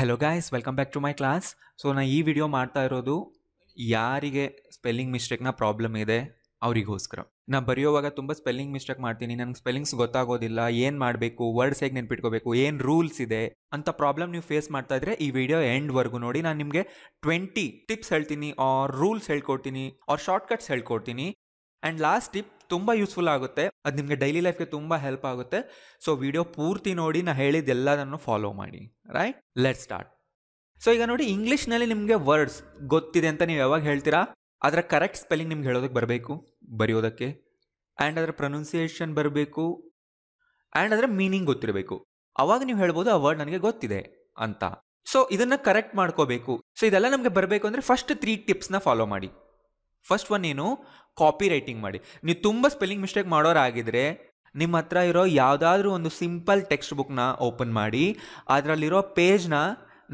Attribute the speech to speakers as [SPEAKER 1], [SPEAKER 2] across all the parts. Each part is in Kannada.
[SPEAKER 1] Hello guys welcome back to my class so ನಾನು ಈ ವಿಡಿಯೋ ಮಾಡ್ತಾ ಇರೋದು ಯಾರಿಗೆ ಸ್ಪೆಲ್ಲಿಂಗ್ ಮಿಸ್ಟೇಕ್ನ ಪ್ರಾಬ್ಲಮ್ ಇದೆ ಅವರಿಗೋಸ್ಕರ ನಾನು ಬರೆಯೋವಾಗ ತುಂಬ ಸ್ಪೆಲ್ಲಿಂಗ್ ಮಿಸ್ಟೇಕ್ ಮಾಡ್ತೀನಿ ನನಗೆ ಸ್ಪೆಲ್ಲಿಂಗ್ಸ್ ಗೊತ್ತಾಗೋದಿಲ್ಲ ಏನು ಮಾಡಬೇಕು ವರ್ಡ್ಸ್ ಹೇಗೆ ನೆನ್ಪಿಟ್ಕೋಬೇಕು ಏನು ರೂಲ್ಸ್ ಇದೆ ಅಂತ ಪ್ರಾಬ್ಲಮ್ ನೀವು ಫೇಸ್ ಮಾಡ್ತಾ ಇದ್ರೆ ಈ ವಿಡಿಯೋ ಎಂಡ್ವರೆಗೂ ನೋಡಿ ನಾನು ನಿಮಗೆ ಟ್ವೆಂಟಿ ಟಿಪ್ಸ್ ಹೇಳ್ತೀನಿ ಆರ್ ರೂಲ್ಸ್ ಹೇಳ್ಕೊಡ್ತೀನಿ ಆರ್ ಶಾರ್ಟ್ಕಟ್ಸ್ ಹೇಳ್ಕೊಡ್ತೀನಿ ಆ್ಯಂಡ್ ಲಾಸ್ಟ್ ಟಿಪ್ ತುಂಬ ಯೂಸ್ಫುಲ್ ಆಗುತ್ತೆ ಅದು ನಿಮಗೆ ಡೈಲಿ ಲೈಫ್ಗೆ ತುಂಬ ಹೆಲ್ಪ್ ಆಗುತ್ತೆ ಸೊ ವಿಡಿಯೋ ಪೂರ್ತಿ ನೋಡಿ ನಾನು ಹೇಳಿದ್ದೆಲ್ಲದನ್ನು ಫಾಲೋ ಮಾಡಿ ರೈಟ್ ಲೆಟ್ ಸ್ಟಾರ್ಟ್ ಸೊ ಈಗ ನೋಡಿ ಇಂಗ್ಲೀಷ್ನಲ್ಲಿ ನಿಮಗೆ ವರ್ಡ್ಸ್ ಗೊತ್ತಿದೆ ಅಂತ ನೀವು ಯಾವಾಗ ಹೇಳ್ತೀರಾ ಅದರ ಕರೆಕ್ಟ್ ಸ್ಪೆಲ್ಲಿಂಗ್ ನಿಮ್ಗೆ ಹೇಳೋದಕ್ಕೆ ಬರಬೇಕು ಬರೆಯೋದಕ್ಕೆ ಆ್ಯಂಡ್ ಅದರ ಪ್ರೊನೌನ್ಸಿಯೇಷನ್ ಬರಬೇಕು ಆ್ಯಂಡ್ ಅದರ ಮೀನಿಂಗ್ ಗೊತ್ತಿರಬೇಕು ಅವಾಗ ನೀವು ಹೇಳ್ಬೋದು ಆ ವರ್ಡ್ ನನಗೆ ಗೊತ್ತಿದೆ ಅಂತ ಸೊ ಇದನ್ನು ಕರೆಕ್ಟ್ ಮಾಡ್ಕೋಬೇಕು ಸೊ ಇದೆಲ್ಲ ನಮಗೆ ಬರಬೇಕು ಅಂದರೆ ಫಸ್ಟ್ ತ್ರೀ ಟಿಪ್ಸ್ನ ಫಾಲೋ ಮಾಡಿ ಫಸ್ಟ್ ಒನ್ ಏನು ಕಾಪಿ ರೈಟಿಂಗ್ ಮಾಡಿ ನೀವು ತುಂಬ ಸ್ಪೆಲ್ಲಿಂಗ್ ಮಿಸ್ಟೇಕ್ ಮಾಡೋರಾಗಿದ್ದರೆ ನಿಮ್ಮ ಹತ್ರ ಇರೋ ಯಾವುದಾದ್ರೂ ಒಂದು ಸಿಂಪಲ್ ಟೆಕ್ಸ್ಟ್ ಬುಕ್ನ ಓಪನ್ ಮಾಡಿ ಅದರಲ್ಲಿರೋ ಪೇಜ್ನ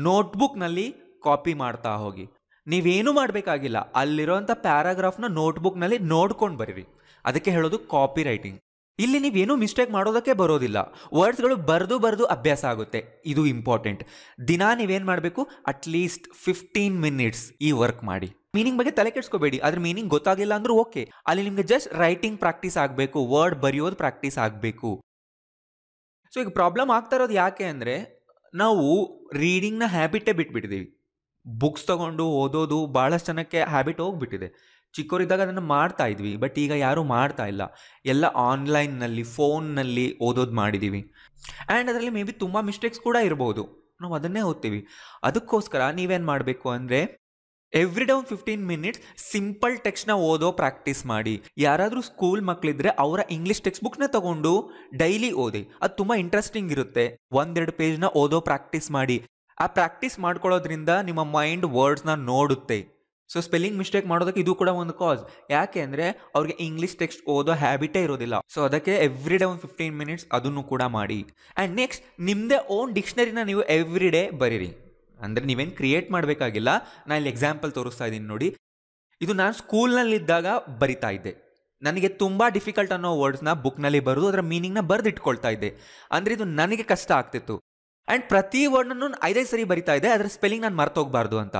[SPEAKER 1] ನೋಟ್ಬುಕ್ನಲ್ಲಿ ಕಾಪಿ ಮಾಡ್ತಾ ಹೋಗಿ ನೀವೇನು ಮಾಡಬೇಕಾಗಿಲ್ಲ ಅಲ್ಲಿರೋಂಥ ಪ್ಯಾರಾಗ್ರಾಫ್ನ ನೋಟ್ಬುಕ್ನಲ್ಲಿ ನೋಡ್ಕೊಂಡು ಬರೀರಿ ಅದಕ್ಕೆ ಹೇಳೋದು ಕಾಪಿ ರೈಟಿಂಗ್ ಇಲ್ಲಿ ನೀವೇನೂ ಮಿಸ್ಟೇಕ್ ಮಾಡೋದಕ್ಕೆ ಬರೋದಿಲ್ಲ ವರ್ಡ್ಸ್ಗಳು ಬರೆದು ಬರೆದು ಅಭ್ಯಾಸ ಆಗುತ್ತೆ ಇದು ಇಂಪಾರ್ಟೆಂಟ್ ದಿನ ನೀವೇನು ಮಾಡಬೇಕು ಅಟ್ಲೀಸ್ಟ್ ಫಿಫ್ಟೀನ್ ಮಿನಿಟ್ಸ್ ಈ ವರ್ಕ್ ಮಾಡಿ ಮೀನಿಂಗ್ ಬಗ್ಗೆ ತಲೆ ಕೆಡ್ಸ್ಕೋಬೇಡಿ ಅದ್ರ ಮೀನಿಂಗ್ ಗೊತ್ತಾಗಿಲ್ಲ ಅಂದ್ರೆ ಓಕೆ ಅಲ್ಲಿ ನಿಮಗೆ ಜಸ್ಟ್ ರೈಟಿಂಗ್ ಪ್ರಾಕ್ಟೀಸ್ ಆಗಬೇಕು ವರ್ಡ್ ಬರೆಯೋದು ಪ್ರಾಕ್ಟೀಸ್ ಆಗಬೇಕು ಸೊ ಈಗ ಪ್ರಾಬ್ಲಮ್ ಆಗ್ತಾ ಇರೋದು ಯಾಕೆ ಅಂದರೆ ನಾವು ರೀಡಿಂಗ್ನ ಹ್ಯಾಬಿಟೇ ಬಿಟ್ಬಿಟ್ಟಿದ್ದೀವಿ ಬುಕ್ಸ್ ತಗೊಂಡು ಓದೋದು ಭಾಳಷ್ಟು ಜನಕ್ಕೆ ಹ್ಯಾಬಿಟ್ ಹೋಗ್ಬಿಟ್ಟಿದೆ ಚಿಕ್ಕವರಿದ್ದಾಗ ಅದನ್ನು ಮಾಡ್ತಾ ಇದ್ವಿ ಬಟ್ ಈಗ ಯಾರೂ ಮಾಡ್ತಾ ಇಲ್ಲ ಎಲ್ಲ ಆನ್ಲೈನ್ನಲ್ಲಿ ಫೋನ್ನಲ್ಲಿ ಓದೋದು ಮಾಡಿದ್ದೀವಿ ಆ್ಯಂಡ್ ಅದರಲ್ಲಿ ಮೇ ಬಿ ತುಂಬ ಮಿಸ್ಟೇಕ್ಸ್ ಕೂಡ ಇರ್ಬೋದು ನಾವು ಅದನ್ನೇ ಓದ್ತೀವಿ ಅದಕ್ಕೋಸ್ಕರ ನೀವೇನು ಮಾಡಬೇಕು ಅಂದರೆ every down fifteen minutes simple ಟೆಕ್ಸ್ಟ್ನ ಓದೋ ಪ್ರಾಕ್ಟೀಸ್ ಮಾಡಿ ಯಾರಾದರೂ ಸ್ಕೂಲ್ ಮಕ್ಕಳಿದ್ರೆ ಅವರ ಇಂಗ್ಲೀಷ್ ಟೆಕ್ಸ್ಟ್ ಬುಕ್ನ ತಗೊಂಡು ಡೈಲಿ ಓದಿ ಅದು ತುಂಬ ಇಂಟ್ರೆಸ್ಟಿಂಗ್ ಇರುತ್ತೆ ಒಂದೆರಡು ಪೇಜ್ನ ಓದೋ ಪ್ರಾಕ್ಟೀಸ್ ಮಾಡಿ ಆ ಪ್ರಾಕ್ಟೀಸ್ ಮಾಡ್ಕೊಳ್ಳೋದ್ರಿಂದ ನಿಮ್ಮ ಮೈಂಡ್ ವರ್ಡ್ಸ್ನ ನೋಡುತ್ತೆ ಸೊ ಸ್ಪೆಲ್ಲಿಂಗ್ ಮಿಸ್ಟೇಕ್ ಮಾಡೋದಕ್ಕೆ ಇದು ಕೂಡ ಒಂದು ಕಾಸ್ ಯಾಕೆ ಅಂದರೆ ಅವ್ರಿಗೆ ಇಂಗ್ಲೀಷ್ ಟೆಕ್ಸ್ಟ್ ಓದೋ ಹ್ಯಾಬಿಟೇ ಇರೋದಿಲ್ಲ ಸೊ ಅದಕ್ಕೆ ಎವ್ರಿ ಡೇ ಒಂದು ಫಿಫ್ಟೀನ್ ಮಿನಿಟ್ಸ್ ಅದನ್ನು ಕೂಡ ಮಾಡಿ ಆ್ಯಂಡ್ ನೆಕ್ಸ್ಟ್ ನಿಮ್ಮದೇ ಓನ್ ಡಿಕ್ಷನರಿನ ನೀವು ಎವ್ರಿ ಡೇ ಬರೀರಿ ಅಂದರೆ ನೀವೇನು ಕ್ರಿಯೇಟ್ ಮಾಡಬೇಕಾಗಿಲ್ಲ ನಾನು ಇಲ್ಲಿ ಎಕ್ಸಾಂಪಲ್ ತೋರಿಸ್ತಾ ಇದ್ದೀನಿ ನೋಡಿ ಇದು ನಾನು ಸ್ಕೂಲ್ನಲ್ಲಿದ್ದಾಗ ಬರಿತಾ ಇದ್ದೆ ನನಗೆ ತುಂಬ ಡಿಫಿಕಲ್ಟ್ ಅನ್ನೋ ವರ್ಡ್ಸ್ನ ಬುಕ್ನಲ್ಲಿ ಬರೆದು ಅದರ ಮೀನಿಂಗ್ನ ಬರೆದಿಟ್ಕೊಳ್ತಾ ಇದ್ದೆ ಅಂದರೆ ಇದು ನನಗೆ ಕಷ್ಟ ಆಗ್ತಿತ್ತು ಆ್ಯಂಡ್ ಪ್ರತಿ ವರ್ಡ್ನೂ ಐದೈದು ಸರಿ ಬರಿತಾ ಇದೆ ಅದರ ಸ್ಪೆಲ್ಲಿಂಗ್ ನಾನು ಮರ್ತೋಗ್ಬಾರ್ದು ಅಂತ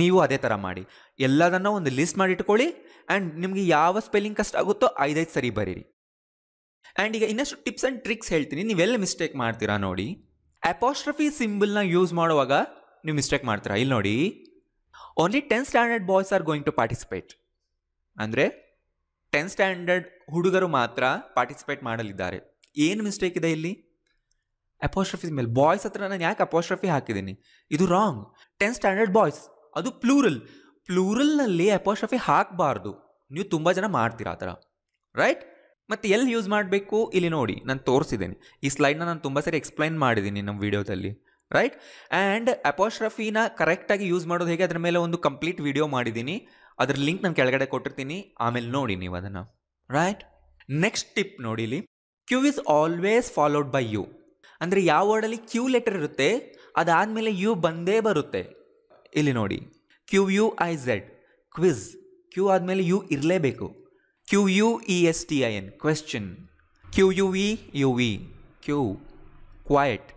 [SPEAKER 1] ನೀವು ಅದೇ ಥರ ಮಾಡಿ ಎಲ್ಲದನ್ನ ಒಂದು ಲಿಸ್ಟ್ ಮಾಡಿ ಇಟ್ಕೊಳ್ಳಿ ಆ್ಯಂಡ್ ನಿಮಗೆ ಯಾವ ಸ್ಪೆಲ್ಲಿಂಗ್ ಕಷ್ಟ ಆಗುತ್ತೋ ಐದೈದು ಸರಿ ಬರೀರಿ ಆ್ಯಂಡ್ ಈಗ ಇನ್ನಷ್ಟು ಟಿಪ್ಸ್ ಆ್ಯಂಡ್ ಟ್ರಿಕ್ಸ್ ಹೇಳ್ತೀನಿ ನೀವೆಲ್ಲ ಮಿಸ್ಟೇಕ್ ಮಾಡ್ತೀರಾ ನೋಡಿ ಅಪಾಸ್ಟ್ರಫಿ ಸಿಂಬಲ್ನ ಯೂಸ್ ಮಾಡುವಾಗ ನೀವು ಮಿಸ್ಟೇಕ್ ಮಾಡ್ತೀರಾ ಇಲ್ಲಿ ನೋಡಿ only ten standard boys are going to participate ಅಂದರೆ ಟೆನ್ ಸ್ಟ್ಯಾಂಡರ್ಡ್ ಹುಡುಗರು ಮಾತ್ರ ಪಾರ್ಟಿಸಿಪೇಟ್ ಮಾಡಲಿದ್ದಾರೆ ಏನು ಮಿಸ್ಟೇಕ್ ಇದೆ ಇಲ್ಲಿ ಅಪೋಸ್ಟ್ರಫಿ ಮೇಲೆ ಬಾಯ್ಸ್ ಹತ್ರ ನಾನು ಯಾಕೆ ಅಪೋಸ್ಟ್ರಫಿ ಹಾಕಿದ್ದೀನಿ ಇದು ರಾಂಗ್ ಟೆನ್ ಸ್ಟ್ಯಾಂಡರ್ಡ್ ಬಾಯ್ಸ್ ಅದು ಪ್ಲೂರಲ್ ಪ್ಲೂರಲ್ನಲ್ಲಿ ಅಪೋಸ್ಟ್ರಫಿ ಹಾಕಬಾರ್ದು ನೀವು ತುಂಬ ಜನ ಮಾಡ್ತೀರಾ ಆ ಥರ ರೈಟ್ ಮತ್ತು ಎಲ್ಲಿ ಯೂಸ್ ಮಾಡಬೇಕು ಇಲ್ಲಿ ನೋಡಿ ನಾನು ತೋರಿಸಿದ್ದೀನಿ ಈ ಸ್ಲೈಡ್ನ ನಾನು ತುಂಬ ಸರಿ ಎಕ್ಸ್ಪ್ಲೈನ್ ಮಾಡಿದ್ದೀನಿ ನಮ್ಮ ವಿಡಿಯೋದಲ್ಲಿ ರೈಟ್ ಆ್ಯಂಡ್ ಅಪೋಸ್ಟ್ರಫಿನ ಕರೆಕ್ಟಾಗಿ ಯೂಸ್ ಮಾಡೋದು ಹೇಗೆ ಅದ್ರ ಮೇಲೆ ಒಂದು ಕಂಪ್ಲೀಟ್ ವೀಡಿಯೋ ಮಾಡಿದ್ದೀನಿ ಅದ್ರ ಲಿಂಕ್ ನಾನು ಕೆಳಗಡೆ ಕೊಟ್ಟಿರ್ತೀನಿ ಆಮೇಲೆ ನೋಡಿ ನೀವು ಅದನ್ನು ರೈಟ್ ನೆಕ್ಸ್ಟ್ ಟಿಪ್ ನೋಡಿ ಇಲ್ಲಿ Q is always followed by U ಅಂದರೆ ಯಾವ ವರ್ಡಲ್ಲಿ ಕ್ಯೂ ಲೆಟರ್ ಇರುತ್ತೆ ಅದಾದಮೇಲೆ ಯು ಬಂದೇ ಬರುತ್ತೆ ಇಲ್ಲಿ ನೋಡಿ Q U I Z quiz Q ಆದಮೇಲೆ ಯು ಇರಲೇಬೇಕು Q U E S T I N question Q U V U V Q quiet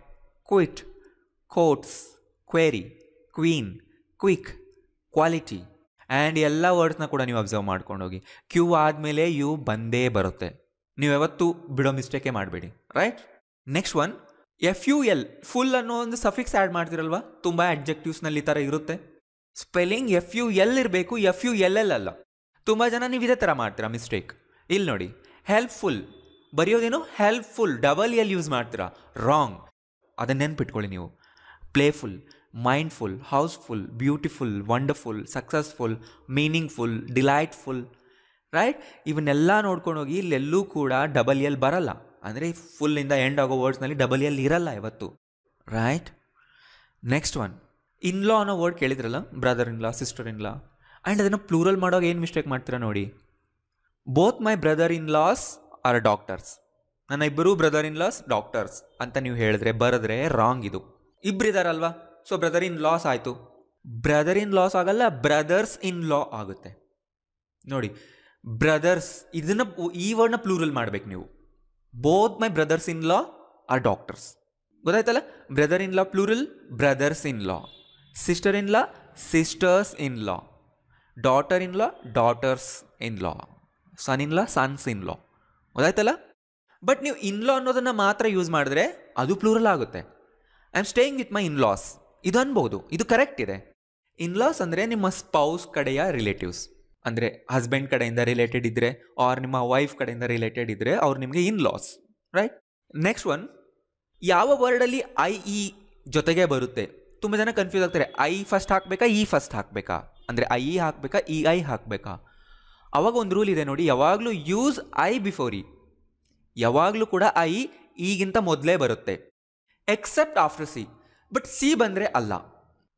[SPEAKER 1] quit quotes query queen quick quality and ಎಲ್ಲ ವರ್ಡ್ಸ್ನ ಕೂಡ ನೀವು ಅಬ್ಸರ್ವ್ ಮಾಡ್ಕೊಂಡೋಗಿ ಕ್ಯೂ ಆದಮೇಲೆ ಯು ಬಂದೇ ಬರುತ್ತೆ ನೀವು ಯಾವತ್ತೂ ಬಿಡೋ ಮಿಸ್ಟೇಕೇ ಮಾಡಬೇಡಿ right next one F U L full ಅನ್ನೋ ಒಂದು ಸಫಿಕ್ಸ್ ಆ್ಯಡ್ ಮಾಡ್ತಿರಲ್ವಾ ತುಂಬ ಅಡ್ಜೆಕ್ಟಿವ್ಸ್ನಲ್ಲಿ ಈ ಥರ ಇರುತ್ತೆ ಸ್ಪೆಲ್ಲಿಂಗ್ ಎಫ್ ಯು ಎಲ್ ಇರಬೇಕು ಎಫ್ ಯು ಎಲ್ ಎಲ್ ಅಲ್ಲ ತುಂಬ ಜನ ನೀವು ಇದೇ ಥರ ಮಾಡ್ತೀರಾ ಮಿಸ್ಟೇಕ್ ಇಲ್ಲಿ ನೋಡಿ ಹೆಲ್ಪ್ಫುಲ್ ಬರೆಯೋದೇನು ಹೆಲ್ಪ್ಫುಲ್ ಡಬಲ್ ಎಲ್ ಯೂಸ್ ಮಾಡ್ತೀರಾ ರಾಂಗ್ ಅದನ್ನ ನೆನ್ಪಿಟ್ಕೊಳ್ಳಿ ನೀವು playful mindful houseful beautiful wonderful successful meaningful delightful right ಇವನ್ನೆಲ್ಲ ನೋಡ್ಕೊಂಡೋಗಿ ಇಲ್ಲೆಲ್ಲೂ ಕೂಡ ಡಬಲ್ ಎಲ್ ಬರಲ್ಲ ಅಂದರೆ ಫುಲ್ಲಿಂದ ಎಂಡ್ ಆಗೋ ವರ್ಡ್ಸ್ನಲ್ಲಿ ಡಬಲ್ ಎಲ್ ಇರಲ್ಲ ಇವತ್ತು right next one in law ಅನ್ನೋ ವರ್ಡ್ ಕೇಳಿದ್ರಲ್ಲ brother in law sister in law and ಅದನ್ನು ಪ್ಲೂರಲ್ ಮಾಡೋವಾಗ ಏನು ಮಿಸ್ಟೇಕ್ ಮಾಡ್ತೀರಾ ನೋಡಿ both my brother in laws are doctors ನನ್ನ ಇಬ್ಬರು ಬ್ರದರ್ ಇನ್ ಲಾಸ್ ಡಾಕ್ಟರ್ಸ್ ಅಂತ ನೀವು ಹೇಳಿದ್ರೆ ಬರೆದ್ರೆ ರಾಂಗ್ ಇದು ಇಬ್ಬರಿದಾರಲ್ವಾ ಸೊ ಬ್ರದರ್ ಇನ್ ಲಾಸ್ ಆಯಿತು ಬ್ರದರ್ ಇನ್ ಲಾಸ್ ಆಗಲ್ಲ ಬ್ರದರ್ಸ್ ಇನ್ ಲಾ ಆಗುತ್ತೆ ನೋಡಿ ಬ್ರದರ್ಸ್ ಇದನ್ನು ಈ ವರ್ಡ್ನ ಪ್ಲೂರಲ್ ಮಾಡಬೇಕು ನೀವು both my brothers in law are doctors ಗೊತ್ತಾಯ್ತಲ್ಲ brother in law plural brothers in law sister in law sisters in law daughter in law daughters in law son in law sons in law ಗೊತ್ತಾಯ್ತಲ್ಲ ಬಟ್ ನೀವು ಇನ್ ಲಾ ಅನ್ನೋದನ್ನು ಮಾತ್ರ ಯೂಸ್ ಮಾಡಿದ್ರೆ ಅದು ಪ್ಲೂರಲ್ ಆಗುತ್ತೆ I am staying with my in laws ಇದು ಅನ್ಬೋದು ಇದು ಕರೆಕ್ಟ್ ಇದೆ ಇನ್ ಲಾಸ್ ಅಂದರೆ ನಿಮ್ಮ ಸ್ಪೌಸ್ ಕಡೆಯ ರಿಲೇಟಿವ್ಸ್ ಅಂದರೆ ಹಸ್ಬೆಂಡ್ ಕಡೆಯಿಂದ ರಿಲೇಟೆಡ್ ಇದ್ದರೆ ಆರ್ ನಿಮ್ಮ ವೈಫ್ ಕಡೆಯಿಂದ ರಿಲೇಟೆಡ್ ಇದ್ದರೆ ಅವ್ರು ನಿಮಗೆ in laws right next one ಯಾವ ವರ್ಡಲ್ಲಿ ಐ ಇ ಜೊತೆಗೆ ಬರುತ್ತೆ ತುಂಬ ಜನ ಕನ್ಫ್ಯೂಸ್ ಆಗ್ತಾರೆ ಐ ಫಸ್ಟ್ ಹಾಕಬೇಕಾ ಇ ಫಸ್ಟ್ ಹಾಕ್ಬೇಕಾ ಅಂದರೆ ಐ ಇ ಹಾಕ್ಬೇಕಾ ಇ ಐ e e, ಹಾಕ್ಬೇಕಾ ಅವಾಗ ಒಂದು ರೂಲ್ ಇದೆ ನೋಡಿ ಯಾವಾಗಲೂ use I before E e. ಯಾವಾಗಲೂ ಕೂಡ ಐ ಈಗಿಂತ ಮೊದಲೇ ಬರುತ್ತೆ except after C but C ಬಂದರೆ ಅಲ್ಲ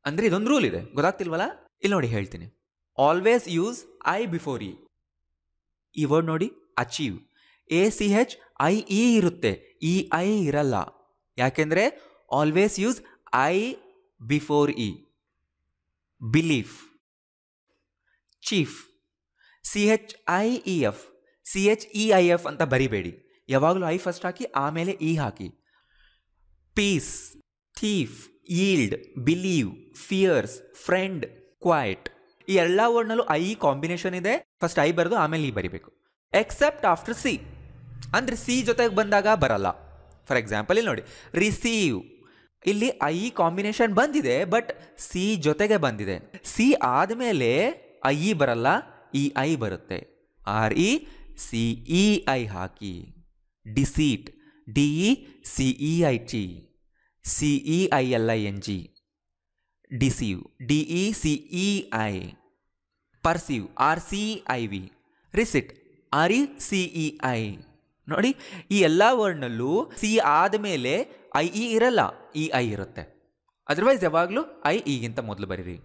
[SPEAKER 1] ಅಂದರೆ ಇದೊಂದು ರೂಲ್ ಇದೆ ಗೊತ್ತಾಗ್ತಿಲ್ವಲ್ಲ ಇಲ್ಲಿ ನೋಡಿ ಹೇಳ್ತೀನಿ always use I before E ಈ ವರ್ಡ್ ನೋಡಿ achieve A C H I E ಇರುತ್ತೆ ಇ e ಐ ಇರಲ್ಲ ಯಾಕೆಂದರೆ always use I before E belief chief C H I E F C H E I F ಅಂತ ಬರಿಬೇಡಿ ಯಾವಾಗಲೂ ಐ ಫಸ್ಟ್ ಹಾಕಿ ಆಮೇಲೆ ಇ e ಹಾಕಿ piece thief yield believe fierce friend quite ಈ ಎಲ್ಲ ವರ್ಡ್ನಲ್ಲೂ ಐ ಕಾಂಬಿನೇಷನ್ ಇದೆ ಫಸ್ಟ್ ಐ ಬರೆದು ಆಮೇಲೆ ಈ ಬರಿಬೇಕು ಎಕ್ಸೆಪ್ಟ್ ಆಫ್ಟರ್ ಸಿ ಅಂದರೆ ಸಿ ಜೊತೆಗೆ ಬಂದಾಗ ಬರಲ್ಲ ಫಾರ್ ಎಕ್ಸಾಂಪಲ್ ಇಲ್ಲಿ ನೋಡಿ ರಿಸೀವ್ ಇಲ್ಲಿ ಐ ಕಾಂಬಿನೇಷನ್ ಬಂದಿದೆ ಬಟ್ ಸಿ ಜೊತೆಗೆ ಬಂದಿದೆ ಸಿ ಆದಮೇಲೆ ಐ ಬರಲ್ಲ ಇ ಐ ಬರುತ್ತೆ R E C E I ಹಾಕಿ deceit D E C E I T C E I L I N G deceive D E C E I perceive R C I V receipt R E C E I ನೋಡಿ ಈ ಎಲ್ಲ ವರ್ಡ್ನಲ್ಲೂ ಸಿ ಆದ ಮೇಲೆ ಐ ಇ e ಇರಲ್ಲ ಇ e ಐ ಇರುತ್ತೆ ಅದರ್ವೈಸ್ ಯಾವಾಗಲೂ ಐ ಇಗಿಂತ e ಮೊದಲು ಬರೀರಿ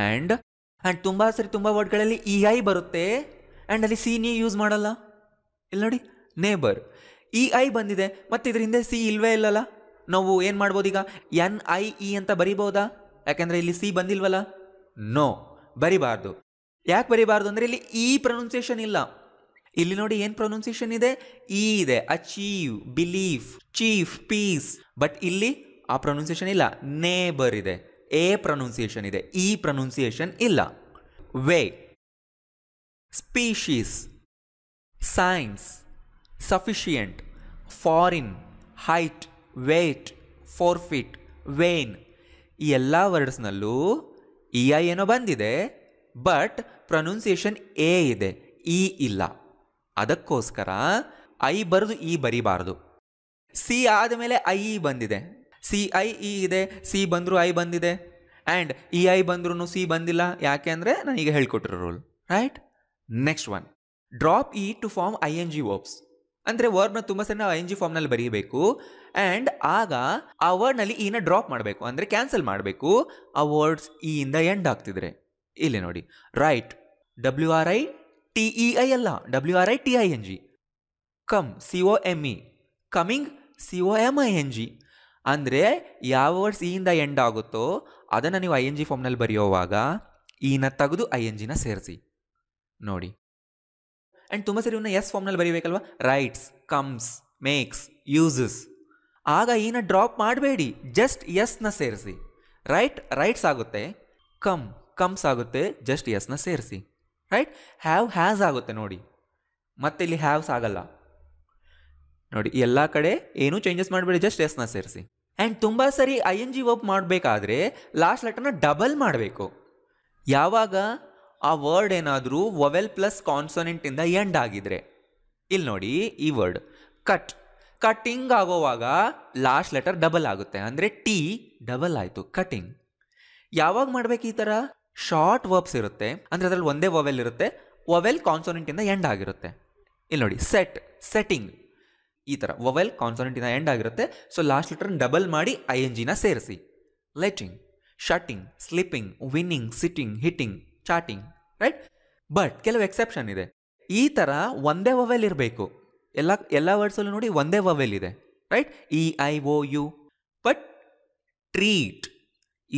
[SPEAKER 1] ಆ್ಯಂಡ್ ಆ್ಯಂಡ್ ತುಂಬ ಸರಿ ತುಂಬ ವರ್ಡ್ಗಳಲ್ಲಿ ಇ ಐ ಬರುತ್ತೆ ಆ್ಯಂಡ್ ಅಲ್ಲಿ ಸಿ ನೀ ಯೂಸ್ ಮಾಡಲ್ಲ ಇಲ್ಲ ನೋಡಿ ನೇಬರ್ ಇ ಐ ಬಂದಿದೆ ಮತ್ತು ಇದ್ರ ಹಿಂದೆ ಸಿ ಇಲ್ವೇ ಇಲ್ಲಲ್ಲ ನಾವು ಏನು ಮಾಡ್ಬೋದು ಈಗ ಎನ್ ಐ ಇ ಅಂತ ಬರಿಬೋದಾ ಯಾಕೆಂದರೆ ಇಲ್ಲಿ ಸಿ ಬಂದಿಲ್ವಲ್ಲ ನೋ ಬರಿಬಾರ್ದು ಯಾಕೆ ಬರೀಬಾರ್ದು ಅಂದರೆ ಇಲ್ಲಿ ಈ ಪ್ರೊನೌನ್ಸಿಯೇಷನ್ ಇಲ್ಲ ಇಲ್ಲಿ ನೋಡಿ ಏನು ಪ್ರೊನೌನ್ಸಿಯೇಷನ್ ಇದೆ ಈ ಇದೆ achieve belief chief piece but ಇಲ್ಲಿ ಆ ಪ್ರೊನೌನ್ಸಿಯೇಷನ್ ಇಲ್ಲ ನೇಬರ್ ಇದೆ ಎ ಪ್ರೊನೌನ್ಸಿಯೇಷನ್ ಇದೆ e ಈ ಪ್ರೊನೌನ್ಸಿಯೇಷನ್ ಇಲ್ಲ weigh species science sufficient foreign height weight forfeit vein ಈ ಎಲ್ಲ ವರ್ಡ್ಸ್ನಲ್ಲೂ ಇ e ಐ ಏನೋ ಬಂದಿದೆ ಬಟ್ ಪ್ರೊನೌನ್ಸಿಯೇಷನ್ ಎ ಇದೆ ಇ e ಇಲ್ಲ ಅದಕ್ಕೋಸ್ಕರ ಐ ಬರೆದು ಇ e ಬರೀಬಾರದು ಸಿ ಆದಮೇಲೆ ಐ ಇ ಬಂದಿದೆ ಸಿ ಐ ಇ ಇದೆ ಸಿ ಬಂದರೂ ಐ ಬಂದಿದೆ ಆ್ಯಂಡ್ ಇ e ಐ ಬಂದ್ರೂ ಸಿ ಬಂದಿಲ್ಲ ಯಾಕೆ ಅಂದರೆ ನಾನು ಈಗ ಹೇಳ್ಕೊಟ್ಟಿರೋ rule right next one drop E to form I N G verbs ಅಂದರೆ ವರ್ಬ್ನ ತುಂಬ ಸರಿ ನಾವು ಐ ಎನ್ ಜಿ ಫಾರ್ಮ್ನಲ್ಲಿ ಬರೀಬೇಕು ಆ್ಯಂಡ್ ಆಗ ಆ ವರ್ಡ್ನಲ್ಲಿ ಇನ ಡ್ರಾಪ್ ಮಾಡಬೇಕು ಅಂದರೆ ಕ್ಯಾನ್ಸಲ್ ಮಾಡಬೇಕು ಆ ವರ್ಡ್ಸ್ ಇಂದ ಎಂಡ್ ಆಗ್ತಿದ್ರೆ ಇಲ್ಲಿ ನೋಡಿ write W R I T E I ಅಲ್ಲ W R I T I N G come C O M E coming C O M I N G ಅಂದರೆ ಯಾವ ವರ್ಡ್ಸ್ ಇಯಿಂದ ಎಂಡ್ ಆಗುತ್ತೋ ಅದನ್ನು ನೀವು ಐ ಎನ್ ಜಿ ಫಾರ್ಮ್ನಲ್ಲಿ ಬರೆಯೋವಾಗ ಈನ e ತೆಗೆದು ಐ ಎನ್ ಜಿನ ಸೇರಿಸಿ ನೋಡಿ ಆ್ಯಂಡ್ ತುಂಬ ಸರಿ ಇವನ್ನ ಎಸ್ ಫಾರ್ಮ್ನಲ್ಲಿ ಬರೀಬೇಕಲ್ವ ರೈಟ್ಸ್ ಕಮ್ಸ್ ಮೇಕ್ಸ್ ಯೂಸಸ್ ಆಗ ಈನ e ಡ್ರಾಪ್ ಮಾಡಬೇಡಿ ಜಸ್ಟ್ ಎಸ್ನ ಸೇರಿಸಿ ರೈಟ್ ರೈಟ್ಸ್ ಆಗುತ್ತೆ ಕಮ್ ಕಮ್ಸ್ ಆಗುತ್ತೆ ಜಸ್ಟ್ ಎಸ್ನ ಸೇರಿಸಿ ರೈಟ್ ಹ್ಯಾವ್ ಹ್ಯಾಸ್ ಆಗುತ್ತೆ ನೋಡಿ ಮತ್ತೆ ಇಲ್ಲಿ ಹ್ಯಾವ್ಸ್ ಆಗಲ್ಲ ನೋಡಿ ಎಲ್ಲ ಕಡೆ ಏನೂ ಚೇಂಜಸ್ ಮಾಡಬೇಡಿ ಜಸ್ಟ್ ಎಸ್ನ ಸೇರಿಸಿ ಆ್ಯಂಡ್ ತುಂಬ ಸರಿ ಐ ಎನ್ ಜಿ ವರ್ಬ್ ಮಾಡಬೇಕಾದ್ರೆ ಲಾಸ್ಟ್ ಲೆಟರ್ನ ಡಬಲ್ ಮಾಡಬೇಕು ಯಾವಾಗ ಆ ವರ್ಡ್ ಏನಾದರೂ ವೊವೆಲ್ ಪ್ಲಸ್ ಕಾನ್ಸೊನೆಂಟಿಂದ ಎಂಡ್ ಆಗಿದ್ರೆ ಇಲ್ಲಿ ನೋಡಿ ಈ ವರ್ಡ್ ಕಟ್ ಕಟಿಂಗ್ ಆಗೋವಾಗ ಲಾಸ್ಟ್ ಲೆಟರ್ ಡಬಲ್ ಆಗುತ್ತೆ ಅಂದರೆ ಟಿ ಡಬಲ್ ಆಯಿತು ಕಟಿಂಗ್ ಯಾವಾಗ ಮಾಡಬೇಕು ಈ ಥರ ಶಾರ್ಟ್ ವರ್ಬ್ಸ್ ಇರುತ್ತೆ ಅಂದರೆ ಅದರಲ್ಲಿ ಒಂದೇ ವವೆಲ್ ಇರುತ್ತೆ ವವೆಲ್ ಕಾನ್ಸೋನೆಂಟಿಂದ ಎಂಡ್ ಆಗಿರುತ್ತೆ ಇಲ್ಲಿ ನೋಡಿ ಸೆಟ್ ಸೆಟ್ಟಿಂಗ್ ಈ ಥರ ವವೆಲ್ ಕಾನ್ಸೋನೆಂಟಿಂದ ಎಂಡ್ ಆಗಿರುತ್ತೆ ಸೊ ಲಾಸ್ಟ್ ಲೆಟರ್ನ ಡಬಲ್ ಮಾಡಿ ಐ ಎನ್ ಜಿನ ಸೇರಿಸಿ letting shutting slipping winning sitting hitting chatting right but ಕೆಲವು ಎಕ್ಸೆಪ್ಷನ್ ಇದೆ ಈ ಥರ ಒಂದೇ ವವೆಲ್ ಇರಬೇಕು ಎಲ್ಲ ಎಲ್ಲ ವರ್ಡ್ಸಲ್ಲೂ ನೋಡಿ ಒಂದೇ ವವೆಲ್ ಇದೆ right E I O U but treat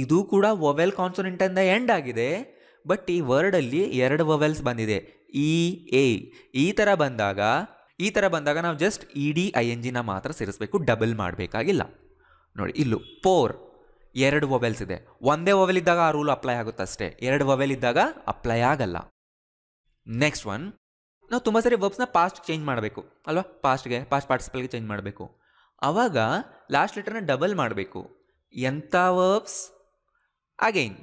[SPEAKER 1] ಇದು ಕೂಡ ವೊವೆಲ್ ಕಾನ್ಸೊನೆಂಟಿಂದ ಎಂಡ್ ಆಗಿದೆ ಬಟ್ ಈ ವರ್ಡಲ್ಲಿ ಎರಡು ವೊವೆಲ್ಸ್ ಬಂದಿದೆ ಇ e, ಎ ಈ ಥರ ಬಂದಾಗ ಈ ಥರ ಬಂದಾಗ ನಾವು just E D I N ಜಿನ ಮಾತ್ರ ಸೇರಿಸಬೇಕು ಡಬಲ್ ಮಾಡಬೇಕಾಗಿಲ್ಲ ನೋಡಿ ಇಲ್ಲೂ ಪೋರ್ ಎರಡು ವೊವೆಲ್ಸ್ ಇದೆ ಒಂದೇ ವೊವೆಲ್ ಇದ್ದಾಗ ಆ ರೂಲ್ ಅಪ್ಲೈ ಆಗುತ್ತೆ ಅಷ್ಟೇ ಎರಡು ವೊವೆಲ್ ಇದ್ದಾಗ ಅಪ್ಲೈ ಆಗಲ್ಲ ನೆಕ್ಸ್ಟ್ ಒನ್ ನಾವು ತುಂಬ ಸರಿ ವರ್ಬ್ಸ್ನ ಪಾಸ್ಟ್ ಚೇಂಜ್ ಮಾಡಬೇಕು ಅಲ್ವಾ ಪಾಸ್ಟ್ಗೆ ಪಾಸ್ಟ್ ಪಾರ್ಟಿಸಿಪಲ್ಗೆ ಚೇಂಜ್ ಮಾಡಬೇಕು ಆವಾಗ ಲಾಸ್ಟ್ ಲೆಟರ್ನ ಡಬಲ್ ಮಾಡಬೇಕು ಎಂಥ ವರ್ಬ್ಸ್ ಅಗೈನ್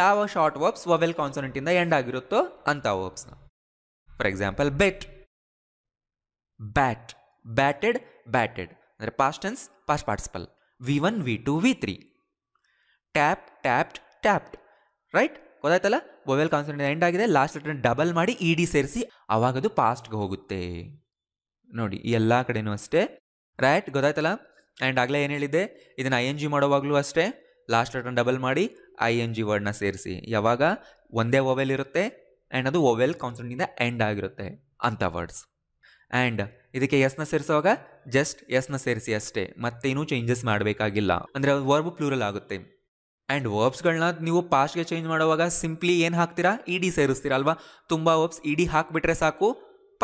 [SPEAKER 1] ಯಾವ ಶಾರ್ಟ್ ವರ್ಬ್ಸ್ ವವೆಲ್ ಕಾನ್ಸೊನೆಂಟಿಂದ ಎಂಡ್ ಆಗಿರುತ್ತೋ ಅಂಥ ವರ್ಬ್ಸ್ನ for example bet bat batted batted ಅಂದರೆ past tense past participle V one V two V three tap tapped tapped right ಗೊತ್ತಾಯ್ತಲ್ಲ ಮೊಬೈಲ್ ಕಾನ್ಸೆಂಟ್ ಎಂಡ್ ಆಗಿದೆ ಲಾಸ್ಟ್ ಲೆಟರ್ ಡಬಲ್ ಮಾಡಿ ಇ e ಡಿ ಸೇರಿಸಿ ಅವಾಗ ಅದು ಪಾಸ್ಟ್ಗೆ ಹೋಗುತ್ತೆ ನೋಡಿ ಎಲ್ಲ ಕಡೆನೂ ಅಷ್ಟೇ ರೈಟ್ ಗೊತ್ತಾಯ್ತಲ್ಲ ಆ್ಯಂಡ್ ಆಗಲೇ ಏನು ಹೇಳಿದೆ ಇದನ್ನು ಐ ಎನ್ ಜಿ ಮಾಡೋವಾಗಲೂ ಅಷ್ಟೇ ಲಾಸ್ಟ್ ಲೆಟರ್ ಡಬಲ್ ಮಾಡಿ ಐ ಎನ್ ಜಿ ವರ್ಡ್ನ ಸೇರಿಸಿ ಯಾವಾಗ ಒಂದೇ ಓವೆಲ್ ಇರುತ್ತೆ ಆ್ಯಂಡ್ ಅದು ಓವೆಲ್ ಕಾನ್ಸೆಂಟಿಂದ ಎಂಡ್ ಆಗಿರುತ್ತೆ ಅಂಥ ವರ್ಡ್ಸ್ ಆ್ಯಂಡ್ ಇದಕ್ಕೆ ಎಸ್ನ ಸೇರಿಸುವಾಗ ಜಸ್ಟ್ ಎಸ್ನ ಸೇರಿಸಿ ಅಷ್ಟೇ ಮತ್ತೇನೂ ಚೇಂಜಸ್ ಮಾಡಬೇಕಾಗಿಲ್ಲ ಅಂದರೆ ಅದು ವರ್ಬ್ ಪ್ಲೂರಲ್ ಆಗುತ್ತೆ ಆ್ಯಂಡ್ ವರ್ಬ್ಸ್ಗಳನ್ನ ನೀವು ಪಾಸ್ಟ್ಗೆ ಚೇಂಜ್ ಮಾಡುವಾಗ ಸಿಂಪ್ಲಿ ಏನು ಹಾಕ್ತೀರಾ ಇ ಡಿ ಸೇರಿಸ್ತೀರಾ ಅಲ್ವಾ ತುಂಬ ವರ್ಬ್ಸ್ ಇ ಡಿ ಹಾಕಿಬಿಟ್ರೆ ಸಾಕು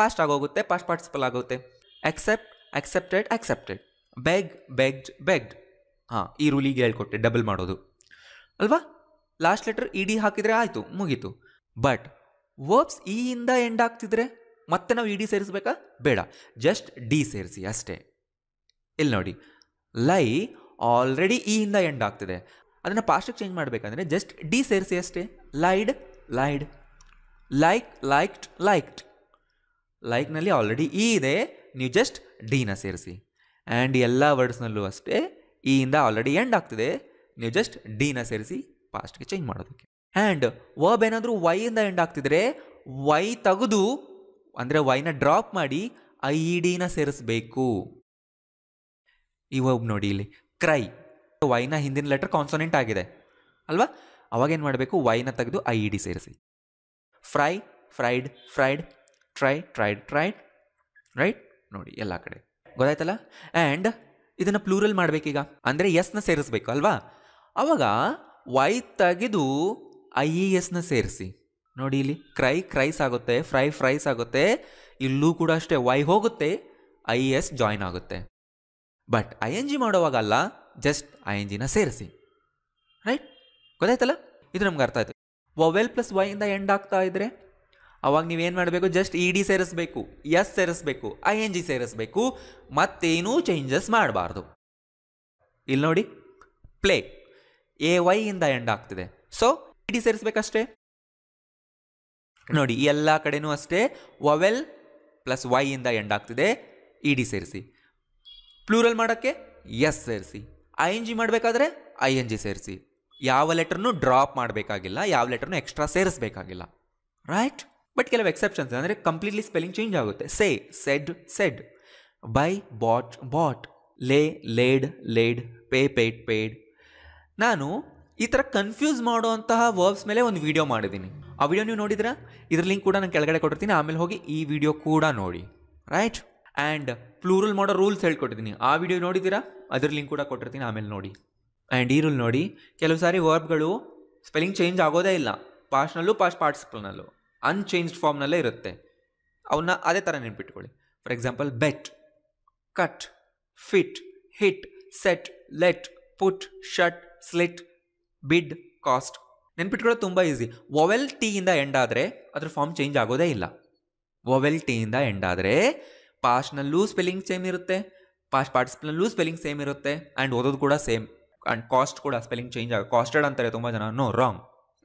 [SPEAKER 1] ಪಾಸ್ಟ್ ಆಗೋಗುತ್ತೆ ಪಾಸ್ಟ್ ಪಾರ್ಟಿಸಿಪಲ್ ಆಗುತ್ತೆ except accepted accepted beg begged begged ಹಾಂ ಈ ರೂಲಿಗೆ ಹೇಳ್ಕೊಟ್ಟೆ ಡಬಲ್ ಮಾಡೋದು ಅಲ್ವಾ last letter E e D ಹಾಕಿದರೆ ಆಯಿತು ಮುಗೀತು ಬಟ್ ವರ್ಬ್ಸ್ ಇಯಿಂದ ಎಂಡ್ ಆಗ್ತಿದ್ರೆ ಮತ್ತೆ ನಾವು ಇ e ಡಿ ಸೇರಿಸ್ಬೇಕಾ ಬೇಡ ಜಸ್ಟ್ ಡಿ ಸೇರಿಸಿ ಅಷ್ಟೇ ಇಲ್ಲಿ ನೋಡಿ ಲೈ ಆಲ್ರೆಡಿ ಇಯಿಂದ ಎಂಡ್ ಆಗ್ತಿದೆ ಅದನ್ನು ಪಾಸ್ಟಿಗೆ ಚೇಂಜ್ ಮಾಡಬೇಕಂದ್ರೆ ಜಸ್ಟ್ ಡಿ ಸೇರಿಸಿ ಅಷ್ಟೇ lied lied like liked liked ಲೈಕ್ನಲ್ಲಿ ಆಲ್ರೆಡಿ ಇ ಇದೆ ನೀವು ಜಸ್ಟ್ ಡಿನ ಸೇರಿಸಿ ಆ್ಯಂಡ್ ಎಲ್ಲ ವರ್ಡ್ಸ್ನಲ್ಲೂ ಅಷ್ಟೇ e ಇಂದ ಆಲ್ರೆಡಿ ಎಂಡ್ ಆಗ್ತಿದೆ ನೀವು ಜಸ್ಟ್ ಡಿನ ಸೇರಿಸಿ ಪಾಸ್ಟ್ಗೆ ಚೇಂಜ್ ಮಾಡೋದಕ್ಕೆ ಆ್ಯಂಡ್ ವರ್ಬ್ ಏನಾದರೂ ಇಂದ ಎಂಡ್ ಆಗ್ತಿದ್ರೆ ವೈ ತೆಗೆದು ಅಂದರೆ ವೈನ ಡ್ರಾಪ್ ಮಾಡಿ ಐ ಇ ಡಿನ ಸೇರಿಸಬೇಕು ಈ ವರ್ಬ್ ನೋಡಿ ಇಲ್ಲಿ ಕ್ರೈ ವೈನ ಹಿಂದಿನ ಲೆಟರ್ ಕಾನ್ಸೋನೆಂಟ್ ಆಗಿದೆ ಅಲ್ವಾ ಅವಾಗೇನು ಮಾಡಬೇಕು ವೈನ ತೆಗೆದು ಐ ಇ ಡಿ ಸೇರಿಸಿ fry fried fried try tried tried right ನೋಡಿ ಎಲ್ಲ ಕಡೆ ಗೊತ್ತಾಯ್ತಲ್ಲ ಆ್ಯಂಡ್ ಇದನ್ನು ಪ್ಲೂರಲ್ ಮಾಡಬೇಕೀಗ ಅಂದರೆ ಎಸ್ನ ಸೇರಿಸ್ಬೇಕು ಅಲ್ವಾ ಅವಾಗ ವೈ ತೆಗೆದು ಐ ಎ ಎಸ್ನ ಸೇರಿಸಿ ನೋಡಿ ಇಲ್ಲಿ ಕ್ರೈ ಕ್ರೈಸ್ ಆಗುತ್ತೆ ಫ್ರೈ ಫ್ರೈಸ್ ಆಗುತ್ತೆ ಇಲ್ಲೂ ಕೂಡ ಅಷ್ಟೇ ವೈ ಹೋಗುತ್ತೆ ಐ ಇ ಎಸ್ ಜಾಯಿನ್ ಆಗುತ್ತೆ ಬಟ್ ಐ ಎನ್ ಜಿ ಮಾಡೋವಾಗಲ್ಲ ಅಲ್ಲ ಜಸ್ಟ್ ಐ ಎನ್ ಜಿನ ಸೇರಿಸಿ ರೈಟ್ ಗೊತ್ತಾಯ್ತಲ್ಲ ಇದು ನಮ್ಗೆ ಅರ್ಥ ಆಯ್ತು ವೆಲ್ ಪ್ಲಸ್ ವೈಯಿಂದ ಎಂಡ್ ಆಗ್ತಾ ಇದ್ರೆ ಅವಾಗ ನೀವೇನು ಮಾಡಬೇಕು ಜಸ್ಟ್ ಇ e ಡಿ ಸೇರಿಸ್ಬೇಕು ಎಸ್ ಸೇರಿಸ್ಬೇಕು ಐ ಎನ್ ಜಿ ಸೇರಿಸ್ಬೇಕು ಮತ್ತೇನೂ ಚೇಂಜಸ್ ಮಾಡಬಾರ್ದು ಇಲ್ಲಿ ನೋಡಿ ಪ್ಲೇ ಎ ವೈ ಇಂದ ಎಂಡ್ ಆಗ್ತಿದೆ ಸೊ ಡಿ ಸೇರಿಸ್ಬೇಕಷ್ಟೇ ನೋಡಿ ಎಲ್ಲ ಕಡೆನೂ ಅಷ್ಟೇ ವವೆಲ್ ಪ್ಲಸ್ ವೈ ಇಂದ ಎಂಡ್ ಆಗ್ತಿದೆ ಇ e ಡಿ ಸೇರಿಸಿ ಪ್ಲೂರಲ್ ಮಾಡೋಕ್ಕೆ ಎಸ್ ಸೇರಿಸಿ ಐ ಎನ್ ಜಿ ಮಾಡಬೇಕಾದ್ರೆ ಐ ಎನ್ ಜಿ ಸೇರಿಸಿ ಯಾವ ಲೆಟರ್ನು ಡ್ರಾಪ್ ಮಾಡಬೇಕಾಗಿಲ್ಲ ಯಾವ ಲೆಟರ್ನು ಎಕ್ಸ್ಟ್ರಾ ಸೇರಿಸಬೇಕಾಗಿಲ್ಲ ರೈಟ್ ಬಟ್ ಕೆಲವು ಎಕ್ಸೆಪ್ಷನ್ಸ್ ಅಂದರೆ ಕಂಪ್ಲೀಟ್ಲಿ ಸ್ಪೆಲ್ಲಿಂಗ್ ಚೇಂಜ್ ಆಗುತ್ತೆ say said said buy bought bought lay laid laid pay paid paid ನಾನು ಈ ಥರ ಕನ್ಫ್ಯೂಸ್ ಮಾಡುವಂತಹ ವರ್ಬ್ಸ್ ಮೇಲೆ ಒಂದು ವಿಡಿಯೋ ಮಾಡಿದ್ದೀನಿ ಆ ವಿಡಿಯೋ ನೀವು ನೋಡಿದ್ರೆ ಇದ್ರ ಲಿಂಕ್ ಕೂಡ ನಾನು ಕೆಳಗಡೆ ಕೊಟ್ಟಿರ್ತೀನಿ ಆಮೇಲೆ ಹೋಗಿ ಈ ವಿಡಿಯೋ ಕೂಡ ನೋಡಿ ರೈಟ್ ಆ್ಯಂಡ್ ಪ್ಲೂರಲ್ ಮಾಡೋ ರೂಲ್ಸ್ ಹೇಳ್ಕೊಟ್ಟಿದ್ದೀನಿ ಆ ವಿಡಿಯೋ ನೋಡಿದ್ದೀರಾ ಅದ್ರ ಲಿಂಕ್ ಕೂಡ ಕೊಟ್ಟಿರ್ತೀನಿ ಆಮೇಲೆ ನೋಡಿ ಆ್ಯಂಡ್ ಈ ರೂಲ್ ನೋಡಿ ಕೆಲವು ಸಾರಿ ವರ್ಬ್ಗಳು ಸ್ಪೆಲ್ಲಿಂಗ್ ಚೇಂಜ್ ಆಗೋದೇ ಇಲ್ಲ ಪಾಸ್ಟ್ನಲ್ಲೂ ಪಾಸ್ಟ್ ಪಾರ್ಟಿಸಿಪಲ್ನಲ್ಲೂ ಅನ್ಚೇಂಜ್ಡ್ ಫಾರ್ಮ್ನಲ್ಲೇ ಇರುತ್ತೆ ಅವನ್ನ ಅದೇ ಥರ ನೆನ್ಪಿಟ್ಕೊಳ್ಳಿ for example bet cut fit hit set let put shut slit bid cost ನೆನ್ಪಿಟ್ಕೊಳ್ಳೋದು ತುಂಬ ಈಸಿ ಟಿ ಇಂದ ಎಂಡ್ ಆದರೆ ಅದ್ರ ಫಾರ್ಮ್ ಚೇಂಜ್ ಆಗೋದೇ ಇಲ್ಲ ಟಿ ಇಂದ ಎಂಡ್ ಆದರೆ ಪಾಸ್ಟ್ನಲ್ಲೂ ಸ್ಪೆಲ್ಲಿಂಗ್ ಸೇಮ್ ಇರುತ್ತೆ ಪಾಸ್ಟ್ ಪಾರ್ಟಿಸಿಪಲ್ನಲ್ಲೂ ಸ್ಪೆಲ್ಲಿಂಗ್ ಸೇಮ್ ಇರುತ್ತೆ ಆ್ಯಂಡ್ ಓದೋದು ಕೂಡ ಸೇಮ್ ಆ್ಯಂಡ್ ಕಾಸ್ಟ್ ಕೂಡ ಸ್ಪೆಲ್ಲಿಂಗ್ ಚೇಂಜ್ ಆಗ ಕಾಸ್ಟೆಡ್ ಅಂತಾರೆ ತುಂಬ ಜನ ನೋ ರಾಂಗ್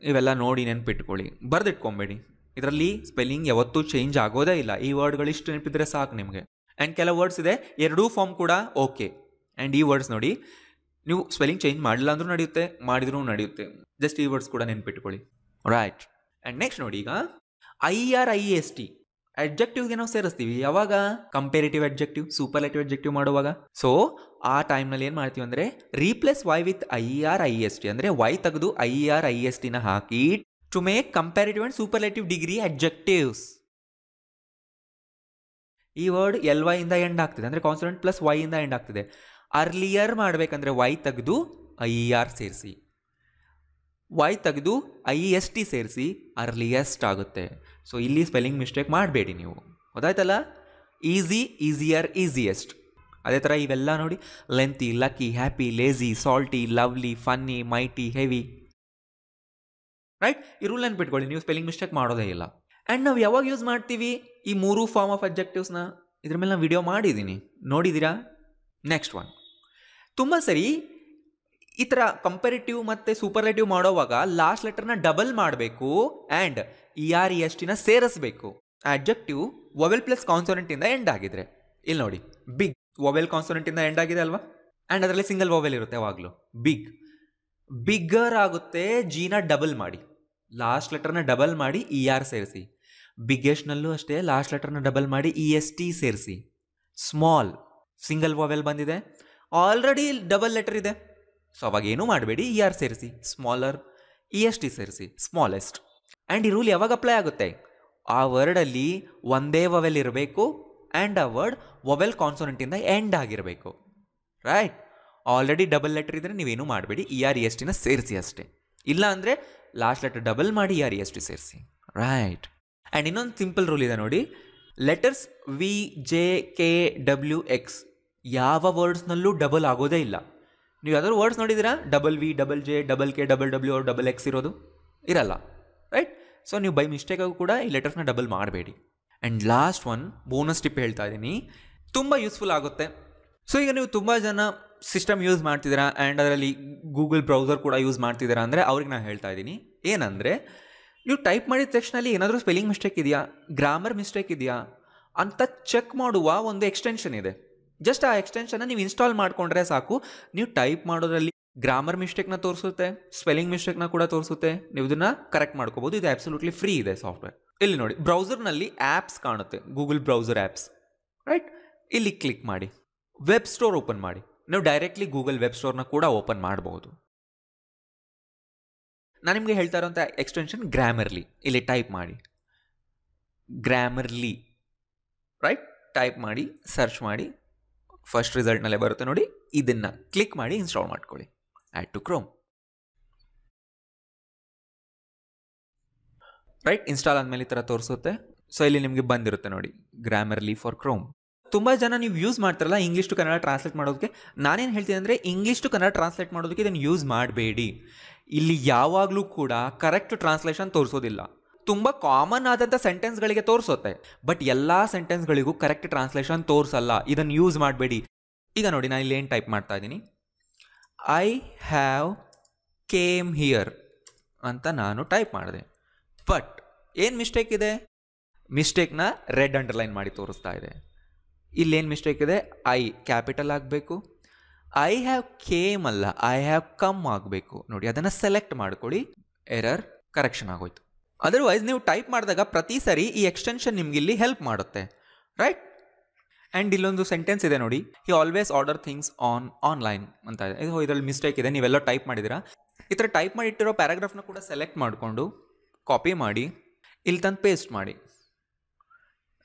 [SPEAKER 1] ಇವೆಲ್ಲ ನೋಡಿ ನೆನ್ಪಿಟ್ಕೊಳ್ಳಿ ಬರೆದಿಟ್ಕೊಂಬೇಡಿ ಇದರಲ್ಲಿ ಸ್ಪೆಲ್ಲಿಂಗ್ ಯಾವತ್ತೂ ಚೇಂಜ್ ಆಗೋದೇ ಇಲ್ಲ ಈ ವರ್ಡ್ಗಳು ಇಷ್ಟು ನೆನಪಿದ್ರೆ ಸಾಕು ನಿಮಗೆ ಆ್ಯಂಡ್ ಕೆಲವು ವರ್ಡ್ಸ್ ಇದೆ ಎರಡೂ ಫಾರ್ಮ್ ಕೂಡ ಓಕೆ ಆ್ಯಂಡ್ ಈ ವರ್ಡ್ಸ್ ನೋಡಿ ನೀವು ಸ್ವೆಲ್ಲಿಂಗ್ ಚೇಂಜ್ ಮಾಡಿಲ್ಲ ಅಂದ್ರೂ ನಡೆಯುತ್ತೆ ಮಾಡಿದ್ರೂ ನಡೆಯುತ್ತೆ ಜಸ್ಟ್ ಈ ವರ್ಡ್ಸ್ ಕೂಡ ನೆನ್ಪಿಟ್ಕೊಳ್ಳಿ ರೈಟ್ ಆ್ಯಂಡ್ ನೆಕ್ಸ್ಟ್ ನೋಡಿ ಈಗ I R I S T ಅಡ್ಜೆಕ್ಟಿವ್ಗೆ ನಾವು ಸೇರಿಸ್ತೀವಿ ಯಾವಾಗ ಕಂಪೇರಿಟಿವ್ ಅಡ್ಜೆಕ್ಟಿವ್ ಸೂಪರ್ಲೆಟಿವ್ ಅಡ್ಜೆಕ್ಟಿವ್ ಮಾಡುವಾಗ ಸೊ ಆ ಟೈಮ್ನಲ್ಲಿ ಏನು ಮಾಡ್ತೀವಿ ಅಂದರೆ replace Y with I R I S T ಅಂದರೆ ವೈ ತೆಗೆದು ಐ ಆರ್ ಐ ಎಸ್ ಟಿನ ಹಾಕಿ to make and and superlative degree adjectives ಈ ವರ್ಡ್ ಎಲ್ ವೈ ಇಂದ ಎಂಡ್ ಆಗ್ತದೆ ಅಂದರೆ ಕಾನ್ಸ್ಟೆಂಟ್ ಪ್ಲಸ್ ವೈ ಇಂದ ಎಂಡ್ ಆಗ್ತದೆ ಅರ್ಲಿಯರ್ ಮಾಡಬೇಕಂದ್ರೆ ವೈ ತೆಗೆದು ಐ ಆರ್ ಸೇರಿಸಿ ವೈ ತೆಗೆದು ಐ ಎಸ್ ಟಿ ಸೇರಿಸಿ ಅರ್ಲಿಯೆಸ್ಟ್ ಆಗುತ್ತೆ ಸೊ ಇಲ್ಲಿ ಸ್ಪೆಲ್ಲಿಂಗ್ ಮಿಸ್ಟೇಕ್ ಮಾಡಬೇಡಿ ನೀವು ಗೊತ್ತಾಯ್ತಲ್ಲ ಈಸಿ ಈಸಿಯರ್ ಈಸಿಯೆಸ್ಟ್ ಅದೇ ಥರ ಇವೆಲ್ಲ ನೋಡಿ lengthy lucky happy lazy salty lovely funny mighty heavy right ಈ ರೂಲ್ ನೆನ್ಪಿಟ್ಕೊಳ್ಳಿ ನೀವು ಸ್ಪೆಲ್ಲಿಂಗ್ ಮಿಸ್ಟೇಕ್ ಮಾಡೋದೇ ಇಲ್ಲ ಆ್ಯಂಡ್ ನಾವು ಯಾವಾಗ ಯೂಸ್ ಮಾಡ್ತೀವಿ ಈ ಮೂರು ಫಾರ್ಮ್ ಆಫ್ ಅಬ್ಜೆಕ್ಟಿವ್ಸ್ನ ಇದ್ರ ಮೇಲೆ ನಾನು ವಿಡಿಯೋ ಮಾಡಿದ್ದೀನಿ ನೋಡಿದ್ದೀರಾ ನೆಕ್ಸ್ಟ್ ಒನ್ ತುಂಬ ಸರಿ ಈ ಥರ ಕಂಪೇರಿಟಿವ್ ಮತ್ತು ಸೂಪರ್ಲೆಟಿವ್ ಮಾಡೋವಾಗ ಲಾಸ್ಟ್ ಲೆಟರ್ನ ಡಬಲ್ ಮಾಡಬೇಕು ಆ್ಯಂಡ್ ಇ ಆರ್ ಇ ಟಿನ ಸೇರಿಸಬೇಕು ಅಡ್ಜೆಕ್ಟಿವ್ ಒವೆಲ್ ಪ್ಲಸ್ ಕಾನ್ಸೋನೆಂಟಿಂದ ಎಂಡ್ ಆಗಿದ್ರೆ ಇಲ್ಲಿ ನೋಡಿ ಬಿಗ್ ಒವೆಲ್ ಕಾನ್ಸೋನೆಂಟಿಂದ ಎಂಡ್ ಆಗಿದೆ ಅಲ್ವಾ ಆ್ಯಂಡ್ ಅದರಲ್ಲಿ ಸಿಂಗಲ್ ಒವೆಲ್ ಇರುತ್ತೆ ಯಾವಾಗಲೂ ಬಿಗ್ ಬಿಗ್ಗರ್ ಆಗುತ್ತೆ ಜೀನ ಡಬಲ್ ಮಾಡಿ ಲಾಸ್ಟ್ ಲೆಟರ್ನ ಡಬಲ್ ಮಾಡಿ ಇ e ಆರ್ ಸೇರಿಸಿ ಬಿಗ್ಗೆಸ್ಟ್ನಲ್ಲೂ ಅಷ್ಟೇ ಲಾಸ್ಟ್ ಲೆಟರ್ನ ಡಬಲ್ ಮಾಡಿ ಇ ಎಸ್ ಟಿ ಸೇರಿಸಿ ಸ್ಮಾಲ್ ಸಿಂಗಲ್ ವವೆಲ್ ಬಂದಿದೆ ಆಲ್ರೆಡಿ ಡಬಲ್ ಲೆಟರ್ ಇದೆ ಸೊ ಅವಾಗ ಏನೂ ಮಾಡಬೇಡಿ ಇ e ಆರ್ ಸೇರಿಸಿ ಸ್ಮಾಲರ್ ಇ ಎಸ್ ಟಿ ಸೇರಿಸಿ ಸ್ಮಾಲೆಸ್ಟ್ ಆ್ಯಂಡ್ ಈ ರೂಲ್ ಯಾವಾಗ ಅಪ್ಲೈ ಆಗುತ್ತೆ ಆ ವರ್ಡಲ್ಲಿ ಒಂದೇ ವವೆಲ್ ಇರಬೇಕು ಆ್ಯಂಡ್ ಆ ವರ್ಡ್ ವೊವೆಲ್ ಕಾನ್ಸೋನೆಂಟಿಂದ ಎಂಡ್ ಆಗಿರಬೇಕು ರೈಟ್ ಆಲ್ರೆಡಿ ಡಬಲ್ ಲೆಟರ್ ಇದ್ದರೆ ನೀವೇನು ಮಾಡಬೇಡಿ ಇ ಆರ್ ಇ ಎಸ್ ಟಿನ ಸೇರಿಸಿ ಅಷ್ಟೇ ಇಲ್ಲ ಅಂದರೆ ಲಾಸ್ಟ್ ಲೆಟರ್ ಡಬಲ್ ಮಾಡಿ E R E S T ಸೇರಿಸಿ ರೈಟ್ ಆ್ಯಂಡ್ ಇನ್ನೊಂದು ಸಿಂಪಲ್ ರೂಲ್ ಇದೆ ನೋಡಿ letters V J K W X ಯಾವ ವರ್ಡ್ಸ್ನಲ್ಲೂ ಡಬಲ್ ಆಗೋದೇ ಇಲ್ಲ ನೀವು ಯಾವ್ದಾದ್ರು ವರ್ಡ್ಸ್ ನೋಡಿದಿರಾ double V double J double K double W or double X ಇರೋದು ಇರಲ್ಲ ರೈಟ್ ಸೊ ನೀವು ಬೈ ಆಗೂ ಕೂಡ ಈ ಲೆಟರ್ಸ್ನ ಡಬಲ್ ಮಾಡಬೇಡಿ and last one bonus tip ಹೇಳ್ತಾ ಇದ್ದೀನಿ ತುಂಬ ಯೂಸ್ಫುಲ್ ಆಗುತ್ತೆ ಸೊ ಈಗ ನೀವು ತುಂಬ ಜನ ಸಿಸ್ಟಮ್ ಯೂಸ್ ಮಾಡ್ತಿದ್ದೀರಾ ಆ್ಯಂಡ್ ಅದರಲ್ಲಿ ಗೂಗಲ್ ಬ್ರೌಸರ್ ಕೂಡ ಯೂಸ್ ಮಾಡ್ತಿದ್ದೀರಾ ಅಂದರೆ ಅವ್ರಿಗೆ ನಾನು ಹೇಳ್ತಾ ಇದ್ದೀನಿ ಏನಂದರೆ ನೀವು ಟೈಪ್ ಮಾಡಿದ ತಕ್ಷಣ ಏನಾದರೂ ಸ್ಪೆಲ್ಲಿಂಗ್ ಮಿಸ್ಟೇಕ್ ಇದೆಯಾ ಗ್ರಾಮರ್ ಮಿಸ್ಟೇಕ್ ಇದೆಯಾ ಅಂತ ಚೆಕ್ ಮಾಡುವ ಒಂದು ಎಕ್ಸ್ಟೆನ್ಷನ್ ಇದೆ ಜಸ್ಟ್ ಆ ಎಕ್ಸ್ಟೆನ್ಷನ್ನ ನೀವು ಇನ್ಸ್ಟಾಲ್ ಮಾಡಿಕೊಂಡ್ರೆ ಸಾಕು ನೀವು ಟೈಪ್ ಮಾಡೋದ್ರಲ್ಲಿ ಗ್ರಾಮರ್ ಮಿಸ್ಟೇಕ್ನ ತೋರಿಸುತ್ತೆ ಸ್ಪೆಲ್ಲಿಂಗ್ ಮಿಸ್ಟೇಕ್ನ ಕೂಡ ತೋರಿಸುತ್ತೆ ನೀವು ಇದನ್ನ ಕರೆಕ್ಟ್ ಮಾಡ್ಕೋಬೋದು ಇದು ಆಬ್ಸಲ್ಯೂಟ್ಲಿ ಫ್ರೀ ಇದೆ ಸಾಫ್ಟ್ವೇರ್ ಇಲ್ಲಿ ನೋಡಿ ಬ್ರೌಸರ್ನಲ್ಲಿ ಆ್ಯಪ್ಸ್ ಕಾಣುತ್ತೆ ಗೂಗಲ್ ಬ್ರೌಸರ್ ಆ್ಯಪ್ಸ್ ರೈಟ್ ಇಲ್ಲಿ ಕ್ಲಿಕ್ ಮಾಡಿ ವೆಬ್ ಸ್ಟೋರ್ ಓಪನ್ ಮಾಡಿ ನೀವು ಡೈರೆಕ್ಟ್ಲಿ ಗೂಗಲ್ ವೆಬ್ ಸ್ಟೋರ್ನ ಕೂಡ ಓಪನ್ ಮಾಡಬಹುದು ನಾನು ನಿಮಗೆ ಹೇಳ್ತಾ ಇರೋಂಥ ಎಕ್ಸ್ಟೆನ್ಷನ್ ಗ್ರಾಮರ್ಲಿ ಇಲ್ಲಿ ಟೈಪ್ ಮಾಡಿ ಗ್ರಾಮರ್ಲಿ ರೈಟ್ ಟೈಪ್ ಮಾಡಿ ಸರ್ಚ್ ಮಾಡಿ ಫಸ್ಟ್ ರಿಸಲ್ಟ್ನಲ್ಲೇ ಬರುತ್ತೆ ನೋಡಿ ಇದನ್ನು ಕ್ಲಿಕ್ ಮಾಡಿ ಇನ್ಸ್ಟಾಲ್ ಮಾಡ್ಕೊಳ್ಳಿ add to Chrome right install ಆದಮೇಲೆ ಈ ಥರ ತೋರಿಸುತ್ತೆ ಸೊ ಇಲ್ಲಿ ನಿಮಗೆ ಬಂದಿರುತ್ತೆ ನೋಡಿ ಗ್ರಾಮರ್ಲಿ ಫಾರ್ ಕ್ರೋಮ್ ತುಂಬ ಜನ ನೀವು ಯೂಸ್ ಮಾಡ್ತಾರಲ್ಲ ಇಂಗ್ಲೀಷ್ ಟು ಕನ್ನಡ ಟ್ರಾನ್ಸ್ಲೇಟ್ ಮಾಡೋದಕ್ಕೆ ನಾನೇನು ಹೇಳ್ತೀನಿ ಅಂದರೆ ಇಂಗ್ಲೀಷ್ ಟು ಕನ್ನಡ ಟ್ರಾನ್ಸ್ಲೇಟ್ ಮಾಡೋದಕ್ಕೆ ಇದನ್ನು ಯೂಸ್ ಮಾಡಬೇಡಿ ಇಲ್ಲಿ ಯಾವಾಗಲೂ ಕೂಡ ಕರೆಕ್ಟ್ ಟ್ರಾನ್ಸ್ಲೇಷನ್ ತೋರಿಸೋದಿಲ್ಲ ತುಂಬ ಕಾಮನ್ ಆದಂಥ ಸೆಂಟೆನ್ಸ್ಗಳಿಗೆ ತೋರಿಸುತ್ತೆ ಬಟ್ ಎಲ್ಲ ಸೆಂಟೆನ್ಸ್ಗಳಿಗೂ ಕರೆಕ್ಟ್ ಟ್ರಾನ್ಸ್ಲೇಷನ್ ತೋರಿಸಲ್ಲ ಇದನ್ನು ಯೂಸ್ ಮಾಡಬೇಡಿ ಈಗ ನೋಡಿ ನಾನು ಇಲ್ಲಿ ಟೈಪ್ ಮಾಡ್ತಾ ಇದ್ದೀನಿ ಐ ಹ್ಯಾವ್ ಕೇಮ್ ಹಿಯರ್ ಅಂತ ನಾನು ಟೈಪ್ ಮಾಡಿದೆ ಬಟ್ ಏನು ಮಿಸ್ಟೇಕ್ ಇದೆ ಮಿಸ್ಟೇಕ್ನ ರೆಡ್ ಅಂಡರ್ಲೈನ್ ಮಾಡಿ ತೋರಿಸ್ತಾ ಇದೆ ಇಲ್ಲೇನು ಮಿಸ್ಟೇಕ್ ಇದೆ ಐ ಕ್ಯಾಪಿಟಲ್ ಆಗಬೇಕು ಐ ಹ್ಯಾವ್ ಕೇಮ್ ಅಲ್ಲ ಐ ಹ್ಯಾವ್ ಕಮ್ ಆಗಬೇಕು ನೋಡಿ ಅದನ್ನು ಸೆಲೆಕ್ಟ್ ಮಾಡ್ಕೊಳ್ಳಿ ಎರರ್ ಕರೆಕ್ಷನ್ ಆಗೋಯ್ತು ಅದರ್ವೈಸ್ ನೀವು ಟೈಪ್ ಮಾಡಿದಾಗ ಪ್ರತಿ ಸರಿ ಈ ಎಕ್ಸ್ಟೆನ್ಷನ್ ನಿಮ್ಗೆ ಇಲ್ಲಿ ಹೆಲ್ಪ್ ಮಾಡುತ್ತೆ ರೈಟ್ ಆ್ಯಂಡ್ ಇಲ್ಲೊಂದು ಸೆಂಟೆನ್ಸ್ ಇದೆ ನೋಡಿ he always order things on online ಅಂತ ಇದೆ ಇದು ಇದರಲ್ಲಿ ಮಿಸ್ಟೇಕ್ ಇದೆ ನೀವೆಲ್ಲ ಟೈಪ್ ಮಾಡಿದ್ದೀರಾ ಈ ಥರ ಟೈಪ್ ಮಾಡಿಟ್ಟಿರೋ ಪ್ಯಾರಾಗ್ರಾಫ್ನ ಕೂಡ ಸೆಲೆಕ್ಟ್ ಮಾಡಿಕೊಂಡು ಕಾಪಿ ಮಾಡಿ ಇಲ್ಲಿ ತಂದು ಪೇಸ್ಟ್ ಮಾಡಿ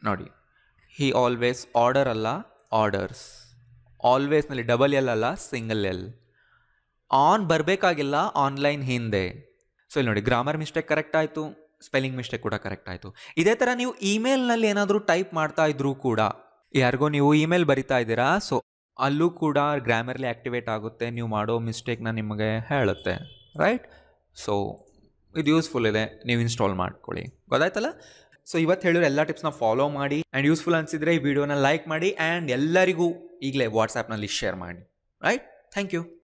[SPEAKER 1] ನೋಡಿ ಹಿ ಆಲ್ವೇಸ್ ಆರ್ಡರ್ ಅಲ್ಲ ಆರ್ಡರ್ಸ್ ಆಲ್ವೇಸ್ನಲ್ಲಿ ಡಬಲ್ ಎಲ್ ಅಲ್ಲ ಸಿಂಗಲ್ ಎಲ್ ಆನ್ ಬರಬೇಕಾಗಿಲ್ಲ ಆನ್ಲೈನ್ ಹಿಂದೆ ಸೊ ಇಲ್ಲಿ ನೋಡಿ ಗ್ರಾಮರ್ ಮಿಸ್ಟೇಕ್ ಕರೆಕ್ಟ್ ಆಯಿತು ಸ್ಪೆಲ್ಲಿಂಗ್ ಮಿಸ್ಟೇಕ್ ಕೂಡ ಕರೆಕ್ಟ್ ಆಯಿತು ಇದೇ ಥರ ನೀವು ಇಮೇಲ್ನಲ್ಲಿ ಏನಾದರೂ ಟೈಪ್ ಮಾಡ್ತಾ ಇದ್ರೂ ಕೂಡ ಯಾರಿಗೋ ನೀವು ಇಮೇಲ್ ಬರಿತಾ ಇದ್ದೀರಾ ಸೊ ಅಲ್ಲೂ ಕೂಡ ಗ್ರಾಮರ್ಲಿ ಆ್ಯಕ್ಟಿವೇಟ್ ಆಗುತ್ತೆ ನೀವು ಮಾಡೋ ಮಿಸ್ಟೇಕ್ನ ನಿಮಗೆ ಹೇಳುತ್ತೆ ರೈಟ್ ಸೊ ಇದು ಯೂಸ್ಫುಲ್ ಇದೆ ನೀವು ಇನ್ಸ್ಟಾಲ್ ಮಾಡ್ಕೊಳ್ಳಿ ಗೊತ್ತಾಯ್ತಲ್ಲ ಸೊ ಇವತ್ತು ಹೇಳಿದ್ರೆ ಎಲ್ಲ ಟಿಪ್ಸ್ನ ಫಾಲೋ ಮಾಡಿ ಆ್ಯಂಡ್ ಯೂಸ್ಫುಲ್ ಅನಿಸಿದ್ರೆ ಈ ವಿಡಿಯೋನ ಲೈಕ್ ಮಾಡಿ ಆ್ಯಂಡ್ ಎಲ್ಲರಿಗೂ ಈಗಲೇ ವಾಟ್ಸ್ಆ್ಯಪ್ನಲ್ಲಿ ಶೇರ್ ಮಾಡಿ ರೈಟ್ ಥ್ಯಾಂಕ್ ಯು